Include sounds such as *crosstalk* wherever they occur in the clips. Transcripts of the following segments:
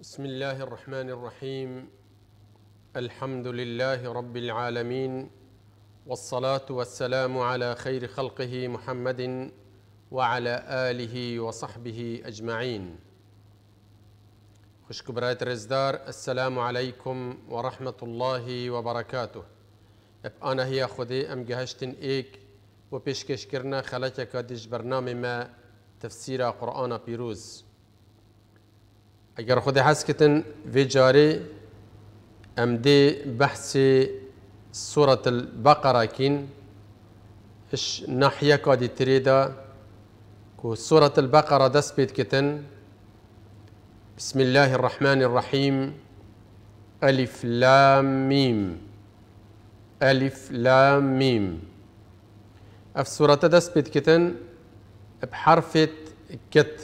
بسم الله الرحمن الرحيم الحمد لله رب العالمين والصلاه والسلام على خير خلقه محمد وعلى اله وصحبه اجمعين خوش رزدار السلام عليكم ورحمه الله وبركاته اب انا هي خدي ام جهشتن ايك وبيشكش كرنا خلتك ديش برنامج ما تفسير قرآن بيروز ئەگەر خودی حەسکتن وێ جارێ ئەم دێ بەحسێ سوورەت بەقەراکین هش نەحیەکا دی ترێدا و البقرة بەقەرە بيت كتن بسم الله الرحمن الرحيم ألف لام ميم ألف لام ميم أف سورة دست كتن بحرفة كت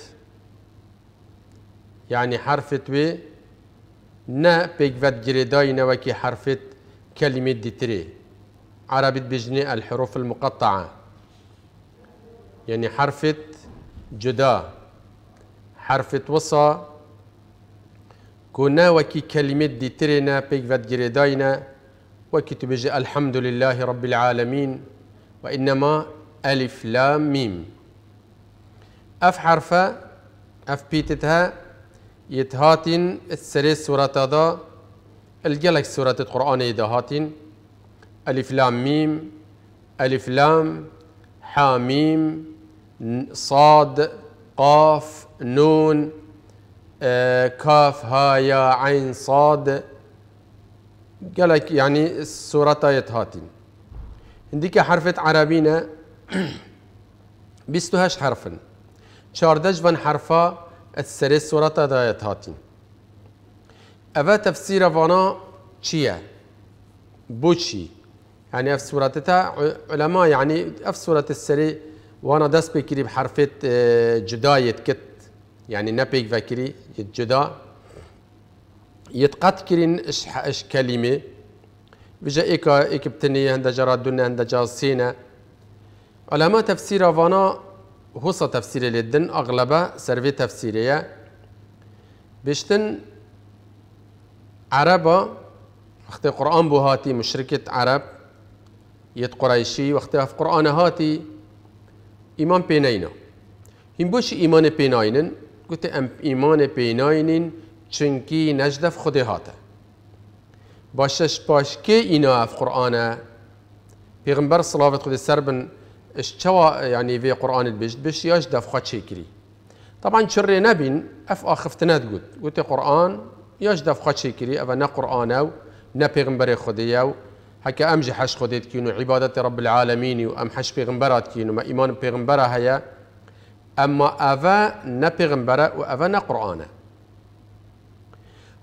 يعني حرفت و نه پیگوت گریدای نوکی حرفت کلمه تري عربت بجني الحروف المقطعة يعني حرفت جدا حرفت وصا كنا وكي كلمة ديترنا بيكفت جريداينا وكي تبجي الحمد لله رب العالمين وإنما ألف لام ميم أف حرفة أف بيتتها يتهاتن السري سورة دا الجلك سورة القرآن يدهاتن ألف لام ميم ألف لام حاميم صاد قاف نون آه كاف ها يا عين صاد قالك يعني سورة يتهاتن هنديك حرفة عربينا *clears throat* بستهاش حرفا شاردج فان حرفا السري سورة دايت هاتين أفا تفسير فانا چيه بوشي يعني اف سورة تا علماء يعني اف سورة السري وانا دست بكري بحرفة آه، جدا يتكت يعني نبيك فكري جدا يتقط كرين اش, إش كلمة بجا ايكا إيكبتني عند هندا جرى الدنيا جرى علماء تفسير فانا هوسا تفسيري للدن أغلبها سرفي تفسيرية بشتن عربا وقت قرآن بو هاتي مشركة عرب يد قريشي وقت في قرآن هاتي إيمان بينينا هم بوش إيمان بينينا قلت أم إيمان بينينا چنكي نجد في خده هاته باشش باش كي إنا في قرآن پیغمبر صلوات خود سر بن اشتوى يعني في قرآن البجد بش ياش دفخة شكري طبعا شري نبين اف اخفتنا تقول وتي قرآن ياش دفخة شكري افا نا قرآن او نا بيغمبر خدي او هكا امجي حش خدي كينو عبادة رب العالمين وام حش بيغمبرات كينو ما ايمان بيغمبرة هيا اما افا نا بيغمبرة وافا نا قرآن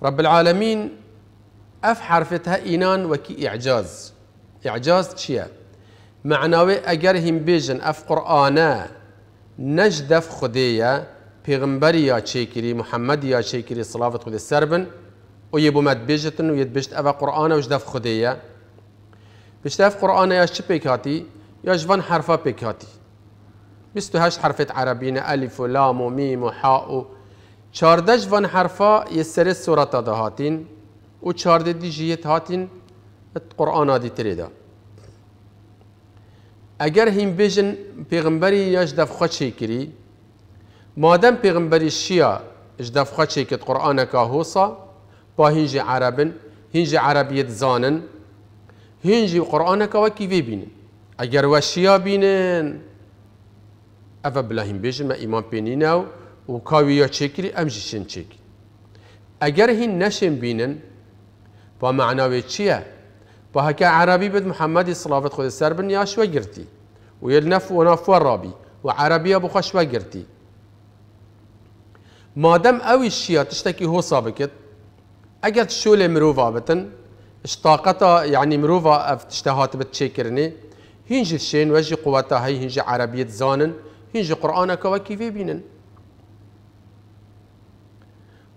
رب العالمين اف حرفتها اينان وكي اعجاز اعجاز شيئا معناوي اگر هم بيجن اف قرآنا نجدف خديا پیغمبر یا چیکری محمد یا چیکری صلوات خود سربن و یه بومد بیجتن و یه بیشت اوا قرآن و جدف خدیه بیشت اف قرآن یا چی پیکاتی یا جوان حرفا پیکاتی 28 حرفت عربین الف و لام و میم و حا و چارده جوان حرفا یه سر سورتا ده هاتین و 14 دیجیت هاتین قرآن آدی تریده ئەگەر هیم بێژن پێغمبەری یاش دەفخە چێکری مادەم پێغمبەری شیە ش دەفخە چێکت قورآانەکە هۆسا با هینژی عربن هینژی عربیت زانن هینژی قورآانەکە وەکی وێ بینن اگر وە شیە بینن ئەە بلا هیم بێژن مە ئیمان پێنینە و و کاویە چکری، ئەمژی شن چێکی ئەگەر هین نەشێن بینن با معناوێ چیه؟ با هەکە عربی بد محمدی سلااوت خود سەر بن و گرتی. ويلنف ونافوە ڕابی و عربیە بۆ ما دام أوي الشيا تشتكي هو هۆسا أجد شو شولێ مرۆڤ بتن اشتاقەتە يعني مروفة ئەف تشتە هاتبت چێکردنی هینجی شێن وەژی قووەتە هەی هینجی عربیت زانن كواكي في بينن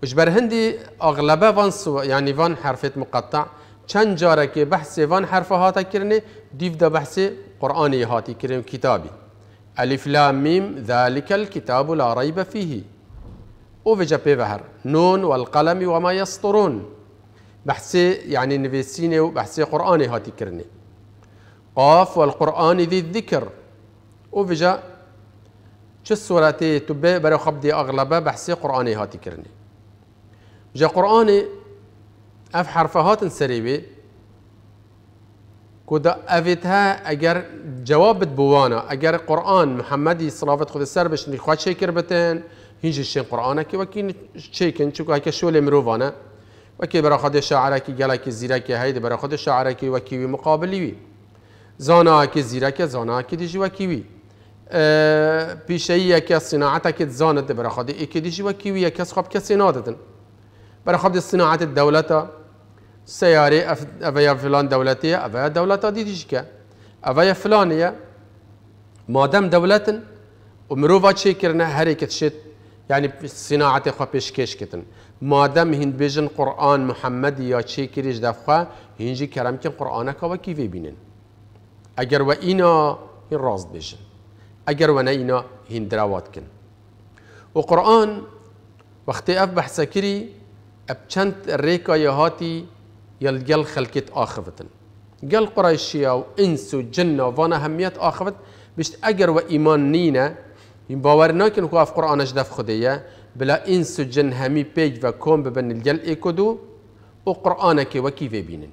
وجبر هندي أغلب فان وان يعني فان حرفت مقطع چەند جارك بەحسێ فان حرفە هاتەکردنی ديف دا بحث قرآن يهاتي كريم كتابي ألف لام ميم ذلك الكتاب لا ريب فيه وفجا بيبهر نون والقلم وما يسطرون بحثي يعني نفسيني وبحثي قرآني هاتي كرني قاف والقرآن ذي الذكر وفجا شو السورة تبي برو خبدي أغلبها بحثي قرآني هاتي كرني جا قرآن أف حرفهات سريبي کدا افت ها اگر جوابت بوانا اگر قرآن محمدی صلوات خود سر بشن خواه شکر بتن هیچ شین قرآن که وکی چیکن چون که شول میروانه وکی برای خود شاعره کی گله کی زیره کی هید برای خود کی وکی وی مقابلی وی زانا کی زیره کی زانا کی دیجی وکی وی پیشه یکی صناعت که زانت برای خود یکی دیجی وکی وی خواب کسی نادتن برای خود صناعت دولتا سياري أف... أفيا فلان دولتية أفيا دولة دي ديجكا أفيا فلانية مادام دولة ومروفا تشيكرنا كرنا هريكت شت يعني صناعة خو بيشكيش كتن مادام هين بيجن قرآن محمد يا تشيكريش دفخا هينجي كرام كن قرآن كوا كيف بينن أجر وإنا هين راز بيجن أجر وإنا إنا هين دراوات كن وقرآن وقت أف بحث أبشنت ريكا يهاتي يل جل خلكت آخفتن قال قريشيا وإنس وجنة وانا هميت آخفت بشت أجر وإيمان نينا باور ناكن في قرآن أجدف خديا بلا إنس وجن همي بيج وكم ببن الجل إيكودو وقرآنك وكيف بينن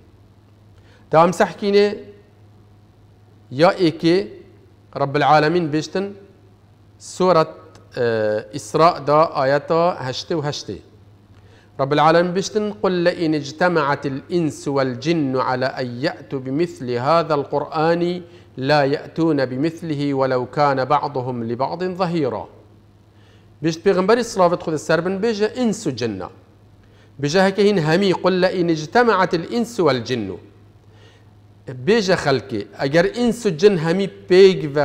دام سحكيني يا إيكي رب العالمين بيشتن سورة آه، إسراء دا آياتا هشتي وهشتي رب العالمين بشتن قل لئن اجتمعت الإنس والجن على أن يأتوا بمثل هذا القرآن لا يأتون بمثله ولو كان بعضهم لبعض ظهيرا بشت بيغمبري الصلاة خذ السربن بيجا إنس وجنة بيجا هكهين همي قل لئن اجتمعت الإنس والجن بيجا خلقي أجر إنس وجن همي بيج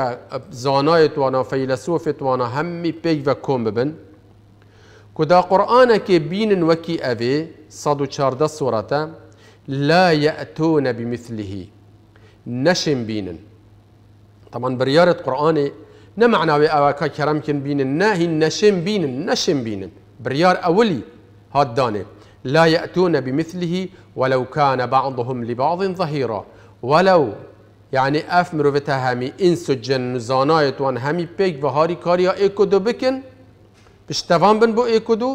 زانايت وانا فيلسوفت وانا همي بيج و كوم ببن كدا كي بين وكي أبي صدو شاردة سورة لا يأتون بمثله نشم بين طبعا بريارة قرآن نمعنا وأواكا كرمكن بين ناهي نشم بين نشم بين بريار أولي هاد داني لا يأتون بمثله ولو كان بعضهم لبعض ظهيرا ولو يعني اف مروفت همی این زانايت وان همي بيك بهاري كاريا کاریا ایکو دو بشتفان بن بو ايكودو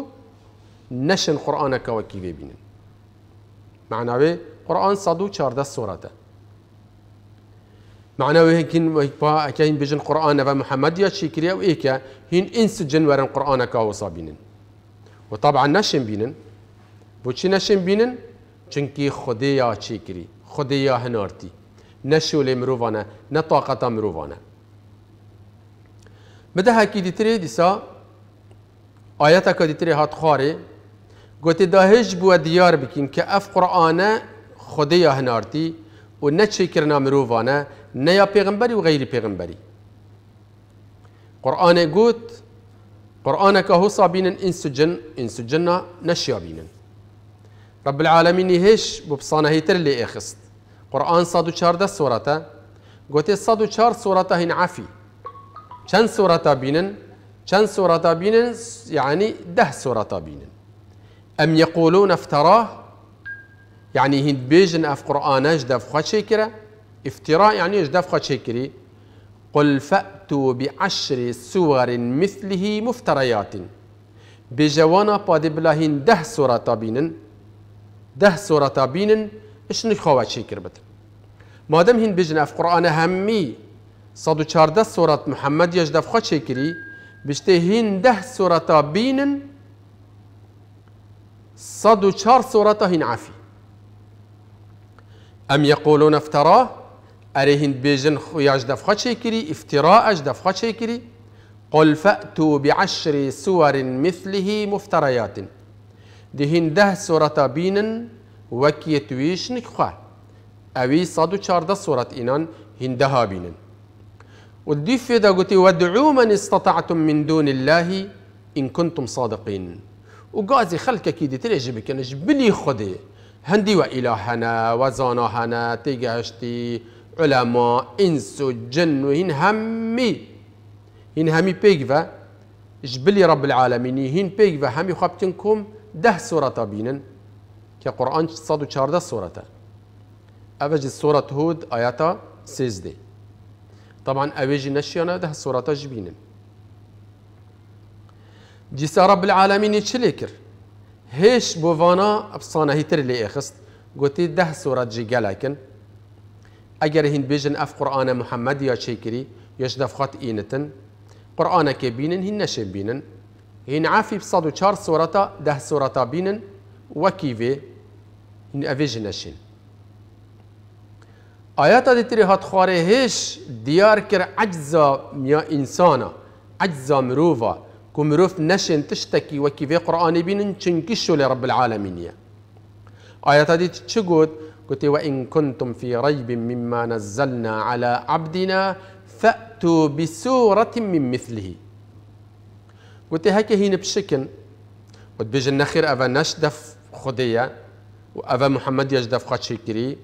نشن قرآن کواکی معنى بي قرآن صدو چارده سورته بي هكين وهيبا أكين بجن قرآن با محمد يا شيكريا ايكا هين إنس ورن قرآن كاو صابينن وطبعا نشن بينن بوشي نشن بينن چنكي خده يا شيكري خده يا هنارتي نشو لمروفانا نطاقة مروفانا بدا كي دي تري ديسا آیت کدیتری هات خاره گوتی دهش هج بو دیار بکیم که اف قرآن خودی هنارتی و نه چی کرنا مروفانه نه یا پیغمبری و غیر پیغمبری قرآن گوت قرآن که هو صابین انسجن انسجن نشیابین رب العالمین هش ببصانه تر لی اخست قرآن 114 سورته گوتی 104 سورته هین عفی چند سورته بینن شان سورة بين يعني ده سورة بين أم يقولون افتراه يعني هند بيجن أف قرآن ئەف قورآانەش دەفخوا افتراء يعني یعنیش دەفخوا چێکری قل فأتوا بعشر سور مثله مفتريات بجوانا بادي بلاهين ده سورة بين ده سورة بين إشن نخوا شكر بتر مادم هند بيجن أف قرآن همي صدو چارده سورة محمد أف خوا شكري بشتهين ده سورة بينن صدو شار سورة هن عفي أم يقولون افتراه أريهن بيجن خياج دفخة شكري افتراء دفخة شكري قل فأتوا بعشر سور مثله مفتريات دهن ده سورة بينن وكيتويشنك خا أوي صدو ده سورة إنان هندها بينن والديف في ده قلتي وادعوا من استطعتم من دون الله إن كنتم صادقين وقازي خلك كيدي تلعجبك أنا جبلي خدي هندي وإلهنا وزانهنا تيجاشتي علماء إنس وجن وهن همي هن همي بيجفا جبلي رب العالمين هن بيجفا همي خبتنكم ده سورة بينا كقرآن صاد شاردة سورة أفجي سورة هود آياتا سيزدي طبعا أبيجي نشيانا ده سورة جبين جيسا رب العالمين يتشليكر هيش بوفانا بصانا هيتر اللي اخست قوتي ده صورة جيجالكن أجر هين بيجن اف قرآن محمد يا شيكري يش دفخات اينتن قرآن كبينن هين نشي بينن هين عافي بصادو چار سورة ده سورة بينن وكيفي هين افيجي نشن آیات دیتری هات خواره هش دیار کر عجزا میا انسانا عجزا مروفا کو مروف نشن تشتکی و کی قرآن بینن چنکشو لرب العالمین آیات دیت چه گود؟ قلت وإن كنتم في ريب مما نزلنا على عبدنا فأتوا بسورة من مثله قلت هكا هين بشكل قلت بيجي النخير أفا نشدف خدية وأفا محمد يجدف خاتشيكري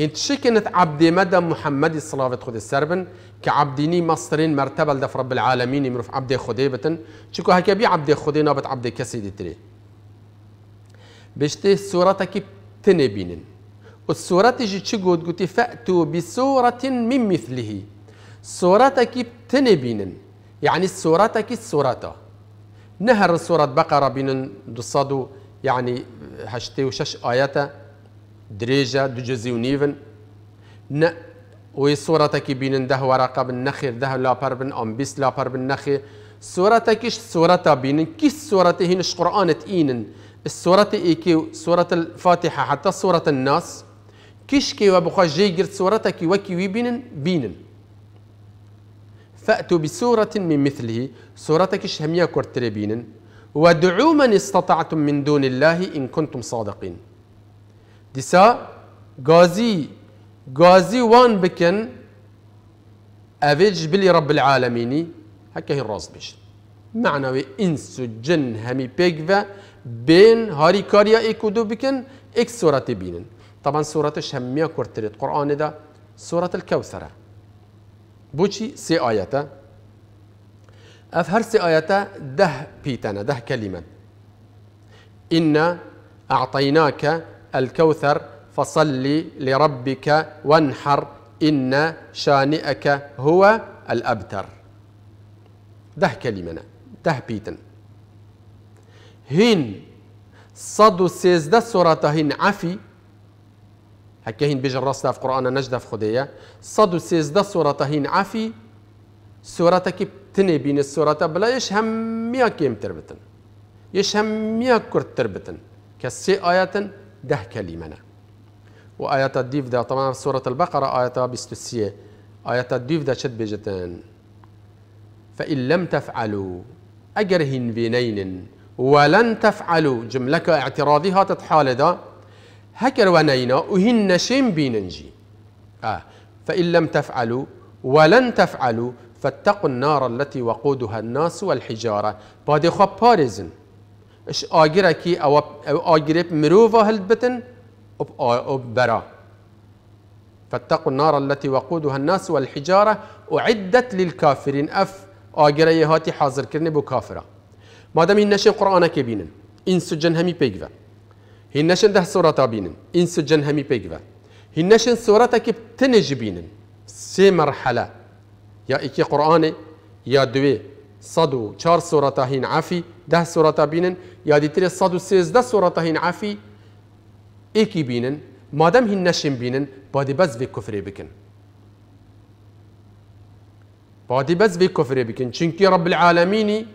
هنتشكنت عبد مدى محمد الصلاة خد السربن كعبديني مصرين مرتبة لدف رب العالمين يمرف عبد خدي بتن شكو هكا بي عبد خدي نابت عبد كسيدي تري بشتي صورتك تنبينن والسورة جي تشقود قلتي فأتوا بسورة من مثله صورتك تنبينن يعني صورتك السورة نهر سورة بقرة بين دصادو يعني هشتي وشش آياته درێژە دوجززی ونيفن نیڤن وي سوورەتێکی بين ده ورقة بن ده لا لاپەر بن بيس لا لاپەر بن نەخێ سوورەتێکیش سوورەتە بين كي سوورەتی هینش القرآن ئینن الصورة إي كي صورة الفاتحة حتى صورة الناس کیشکی كي بخوا ژێ گرت سوورەتێکی وكي وي بینن بينن فأتوا بسورة من مثله سورتك هميا كورتري بينن ودعوا من استطعتم من دون الله إن كنتم صادقين دسا غازي غازي وان بكن افيج بلي رب العالمين هكا هي الراس بيش معنوي انس جن همي بيكفا بين هاري كاريا ايكودو بكن اك سورة بينن طبعا سورة شمية كورتريت قرآن دا سورة الكوثرة بوشي سي آياتا أفهر سي آياتا ده بيتانا ده كلمة إنا أعطيناك الكوثر فصل لربك وانحر إن شانئك هو الأبتر ده كلمنا ده بيتن هين صد و سيزده سورة هين عفي هكا هين بيجي الرصدة في قرآن نجدة في خدية صد و سيزده سورة هين عفي سورة كي تني بين السورة بلا يش هميا كيم تربتن يش هميا كرت تربتن كسي آياتن ده كلمة وآية و الديف ده طبعا في سورة البقرة آية بستسية آية الديف ده شد بجتان فإن لم تفعلوا أجرهن بنين ولن تفعلوا جملة كاعتراضي هاتت حالة ده هكر ونينا وهن شين بيننجي آه فإن لم تفعلوا ولن تفعلوا فاتقوا النار التي وقودها الناس والحجارة بادي خب بارزن اش آگیره کی او آگیره مروفا هل بتن اب آب برا فاتقوا النار التي وقودها الناس والحجارة أعدت للكافرين أف آجري هاتي حاضر كرني بو كافرة ما دام النشن قرآن كبينن إن سجن همي بيجوا النشن ده سورة تابينن إن سجن همي بيجوا النشن سورة كيب تنجبينن سي مرحلة يا إكي قرآن يا دوي 104 sorata hin afi, 10 sorata binen ya ditire 113 sorata hin afi eki binen madem hin neşin binen badi bez ve küfre bikin. Badi bez ve küfre bikin. Çünkü Rabbil Alemini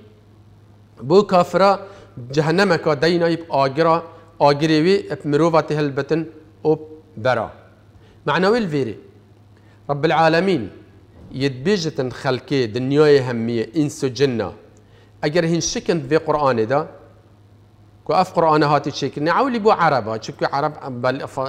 bu kafira cehenneme ka deynayıp agira agirevi hep mirovati helbetin o bera. Manavi veri. Rabbil Alemin يدبيجة خلكي دنيا همية إنسو جنة أجر هن شكن في قرآن دا كو أف قرآن هاتي شكن نعولي بو عربا شكو عرب بل ف...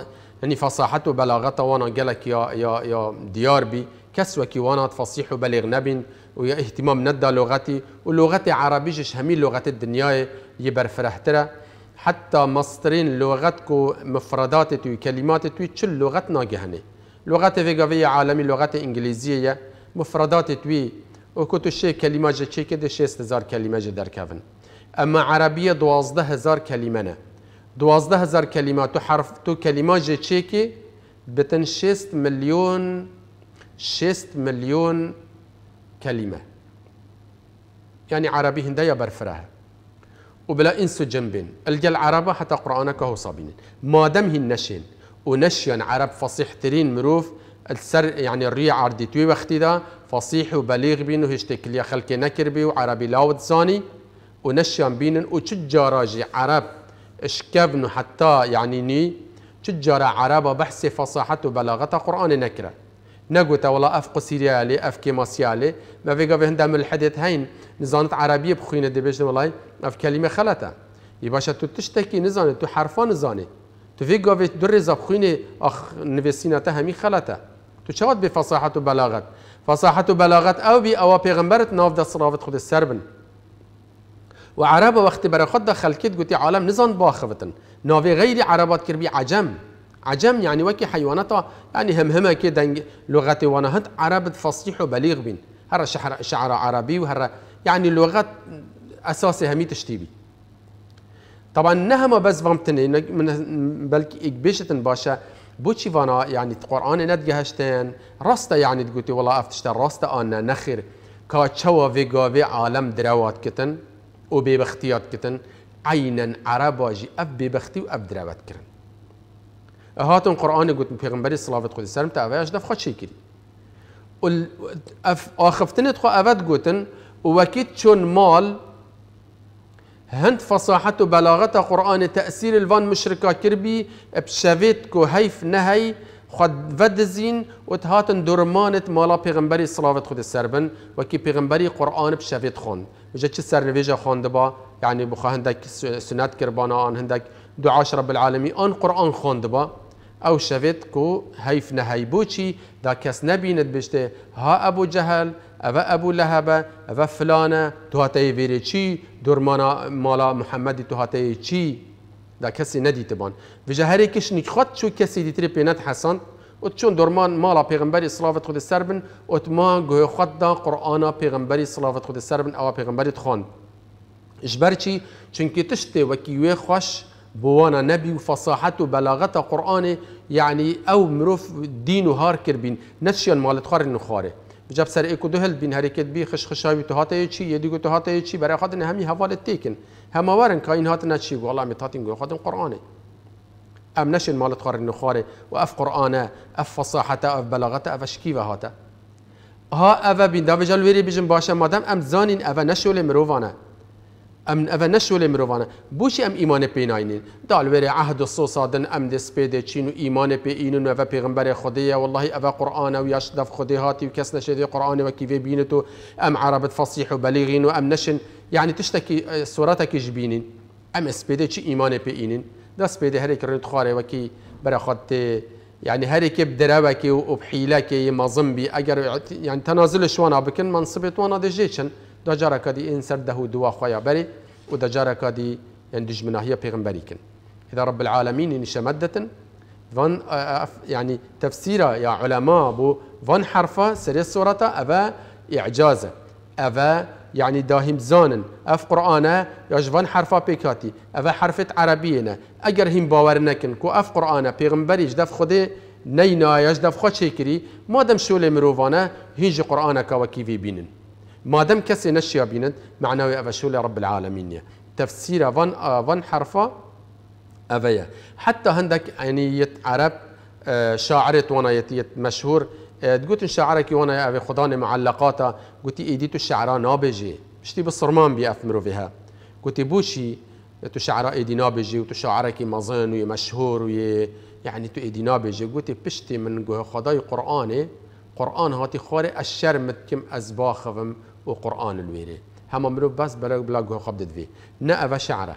يعني فصاحته وبلاغته وانا قالك يا يا يا ديار بي كسوة كي وانا فصيح وبلغ نبن ويا اهتمام ندى لغتي ولغتي عربي جش همي لغة الدنيا يبر فرحترا حتى مصرين لغتكو مفرداتتو كلماتتو كل لغتنا جهني لغة فيغافية عالمي لغة إنجليزية مفردات توی و کتو شه کلمه جه چه که ده شیست هزار کلمه جه درکوون اما عربیه دوازده هزار کلمه نه دوازده هزار کلمه تو حرف تو کلمه جه چه که بتن شیست ملیون شیست ملیون كلمة يعني عربي هندية برفرها وبلا إنسو جنبين الجا العربة حتى قرآنك هو صابين ما دم هن نشين ونشين عرب فصيح ترين مروف السر يعني الريع عردي توي وقتي دا فصيح وبليغ بينو هشتك ليا خلكي نكر بي وعربي لاود زاني ونشيان بينن وتجاراجي عرب اشكبنو حتى يعني ني تجارة عربة بحث فصاحته وبلاغة قرآن نكرة نقوتا ولا أفق سيريالي أف ماسيالي ما في قبل هندا من الحديث هين نزانت عربية بخوينة دبيش والله أف كلمة خلتا يباشا تو تشتكي نزانت تو حرفان نزاني تو في قبل در زبخوينة أخ نفسينا تهمي خلتا تو بفصاحة بێ فصاحة وبلاغة أو فەساحەت او بەلاغەت ئەوبی ئەوە پێغمبەرت ناو دەسڕاوت خودی سەر بن وعرب وقتی برای عالم نزان باخوتن نوفي غير عربات كربي عجم عجم يعني وكي حيوانات يعني هم كي دنج لغة وانهت عرب فصيح وبليغ بين هر شعر, شعر عربي وهر يعني لغة أساسي همي تشتيبي طبعا نهما بس فهمتني بلكي إكبيشتن باشا بوشي فانا يعني القران ند گهشتن راسته يعني تقولي والله افتشت راسته انا نخر كا تشوا في غافي عالم دروات كتن او بی كتن کتن عینا اب بی و اب دروات كرن هاتون قرآن گوت پیغمبری صلوات خود سلام تا اویش دف خود چی کری اف آخفتنت خو اوت گوتن وكيت شون مال هند فصاحت و بلاغت قرآن تأثير الفان مشركة كربي بشوید كو هيف نهي خد ودزین و درمانت مالا بيغمبري صلاة خد السربن وكي بيغمبري قرآن بشوید خون مجا چه سرنویجه خوانده با يعني بخوا هندك سنات كربانا آن هندك دعا رب العالمي آن قرآن خوانده با او شوید كو هيف نهي بوچی دا کس نبیند بشته ها ابو جهل او ابو لهب هەبە فلان تو هاتی ویری چی مالا محمد تو هاتی چی دا کسی کەسی نەدیتبان وژە هەرێکی شنی خوت چوو کەسی دیتر پینت حسن و چون چۆن دورمان ماڵا پێغمبەری سلاافت خودی سەر بن ئۆتمان گوێخواتدا قورآە پێغمبەری سلاافت خودی سەر بن ئەوە پێغمبەری خوند ژبەرچی چونکی تشتێ و وێ خوش بوانا نبي وفصاحته وبلاغته قرآن يعني أو مروف دين وهار كربين نتشيان مالت خار النخاره جاب سر ایکو دهل بین حرکت بی خش خشایی تو هاته چی یه دیگه تو هاته چی برای خاطر همی هوا حوالت تیکن وارن که این هات نه چی والله می تاتین گو خاطر قرانه ام نشین مال تقار نخواره و اف قرانه اف فصاحته اف بلاغته اف شکی و هاته ها اوا بین دو وجل ویری باشه مادم ام زانین اوا نشول مروانه ام اوه نشوله مروانه بوشی ام ایمان پی ناینین دال وری عهد سو سادن ام دس پی د چین و ایمان پی اینن و پیغمبر خدای والله اوه قران و یاش دف خدای هاتی و کس نشده قران و کی بینتو ام عربت فصیح و بلیغین و ام نشن یعنی تشتکی اه، صورتک جبینین ام اس پی د چی ایمان پی اینن دس پی د هر کرن خاره و کی بر خدت يعني هركب دراوكي وبحيلكي مظن بي اجر يعني تنازل شوانا بكن منصبت وانا دي جيشن دجارة جارا إن سرده دوا خويا بري ودجارة دا جارا کدی هي دجمناهی إذا رب العالمين إن شمدة فن يعني تفسيره يا علماء بو فن حرفة سري الصورة أبا إعجازة أبا يعني داهم زانن أف قرآن ياش فن حرفة بيكاتي أبا حرفة عربينا أجر هم باورنكن كو أف قرآن بيغمبري دف خدي نينا يجدف خد شكري ما دم شو لمروفانا هيج قرآنك وكيفي بينن ما دام كسي کسی نشیابیند معنای يا رب العالمين تفسیر وان فن حرفا اویه حتى هندك يعني يت عرب اه، شاعرة وانا مشهور اه، تقول شعرك وانا أبي خداني معلقاتا قلت ايديتو الشعراء نابجي بشتي بالصرمان بيأثمروا فيها قلت بوشي تو شعراء ايدي نابجي وتو شعرك مظن وي مشهور وي يعني تو ايدي نابجي قلت بشتي من خداي قرآني قرآن هاتي خوري الشرمت كم ازباخهم و قرآن الويري هما مرو بس بلا بلا جو خبدت في نأفا شعره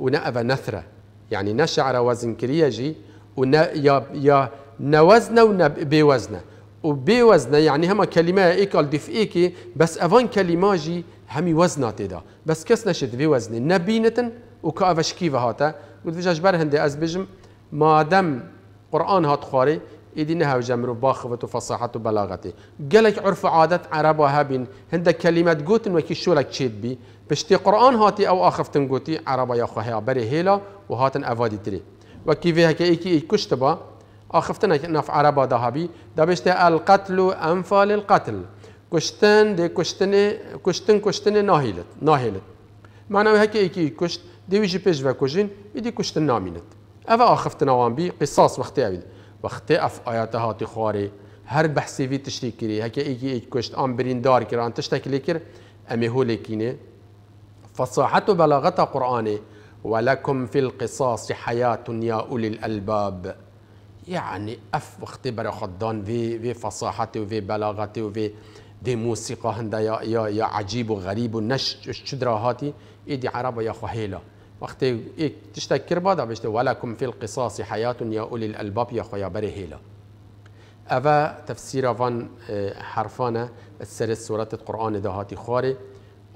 ونأفا نثرة يعني نشعر وزن كرياجي ون يا يا نوزنه ونا بوزنه وبوزنه يعني هما كلمه ايكال دف ايكي بس افان كلماجي همي وزنه تدا بس كسنا شد في وزن نبينة وكافش كيف هاتا قلت فيش اجبر هندي أزبجم ما دام قران هات خاري إدين هاوجا مروف باخفت وفصاحت وبلاغتي قالك عرف عادات عرب هابين هند كلمات قوتن وكي شولك تشيد بي بشتي قرآن هاتي أو آخفتن قوتي عربة يا خويا بري هيلا وهاتن أفادي تري وكي فيها كي إيكي إيكشتبا آخفتن نف عربة دهبي دبشتي القتل أنفال القتل كشتن دي كشتن كشتن كشتن ناهيلت ناهيلت معنى هكي إيكي كشت دي ويجي بيج وكوجين إدي كشتن نامينت أفا آخفتن اوان بي قصاص وقتي اوي وقتی اف آیات هاتی خواری هر بحثی وی تشتی کری هکی ایکی ایک کشت آن برین دار کران تشتکلی کر امی هو کینه فصاحت و بلاغت و ولكم في القصاص حياة يا أولي الألباب يعني أف اختبر خدان في في فصاحتي وفي بلاغتي وفي دي موسيقى هندا يا يا يا عجيب وغريب ونش شدرا هاتي ايدي عربة يا خوهیلا وقتی یک تشتا کربا دا ولکم فی القصاص حیات یا اولی الالباب یا خویا بره هیلا اوا تفسیر وان اه، حرفان سر سورت قرآن دهاتی خواره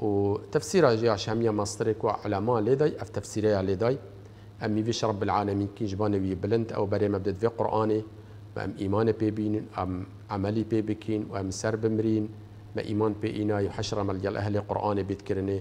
و تفسير جاش همية مصرك وعلماء لدي أف تفسيرها لدي أمي فيش رب العالمین كي جبانه وی بلند أو بره مبدد وی قرآن و أم ایمان إيمان بيبين أم عملی پی بکین و ام سر بمرین ما ایمان پی إيمان بإينا يحشر اهل قرآن بیت کرنه